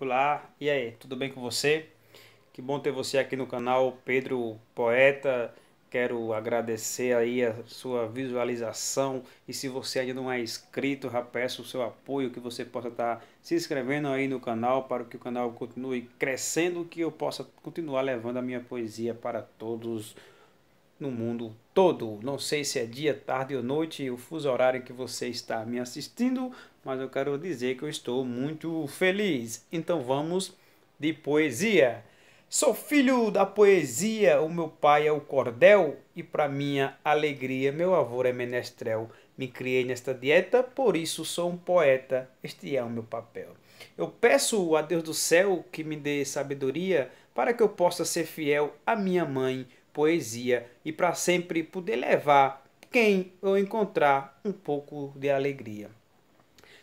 Olá, e aí, tudo bem com você? Que bom ter você aqui no canal Pedro Poeta. Quero agradecer aí a sua visualização e se você ainda não é inscrito, já peço o seu apoio que você possa estar tá se inscrevendo aí no canal para que o canal continue crescendo, que eu possa continuar levando a minha poesia para todos os no mundo todo. Não sei se é dia, tarde ou noite, o fuso horário que você está me assistindo, mas eu quero dizer que eu estou muito feliz. Então vamos de poesia. Sou filho da poesia, o meu pai é o cordel e para minha alegria meu avô é menestrel. Me criei nesta dieta, por isso sou um poeta, este é o meu papel. Eu peço a Deus do céu que me dê sabedoria para que eu possa ser fiel à minha mãe, poesia e para sempre poder levar quem eu encontrar um pouco de alegria.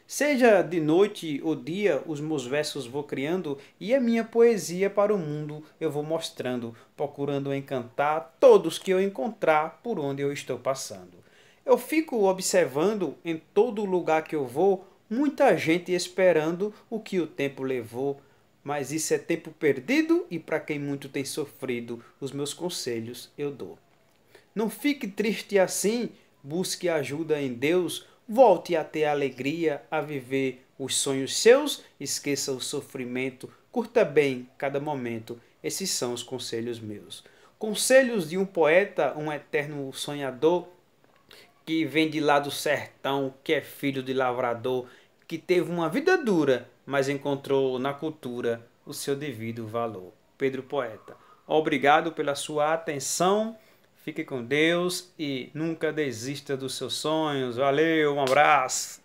Seja de noite ou dia, os meus versos vou criando e a minha poesia para o mundo eu vou mostrando, procurando encantar todos que eu encontrar por onde eu estou passando. Eu fico observando em todo lugar que eu vou, muita gente esperando o que o tempo levou mas isso é tempo perdido e para quem muito tem sofrido, os meus conselhos eu dou. Não fique triste assim, busque ajuda em Deus, volte a ter alegria, a viver os sonhos seus, esqueça o sofrimento, curta bem cada momento. Esses são os conselhos meus. Conselhos de um poeta, um eterno sonhador, que vem de lá do sertão, que é filho de lavrador, que teve uma vida dura, mas encontrou na cultura o seu devido valor. Pedro Poeta. Obrigado pela sua atenção. Fique com Deus e nunca desista dos seus sonhos. Valeu, um abraço.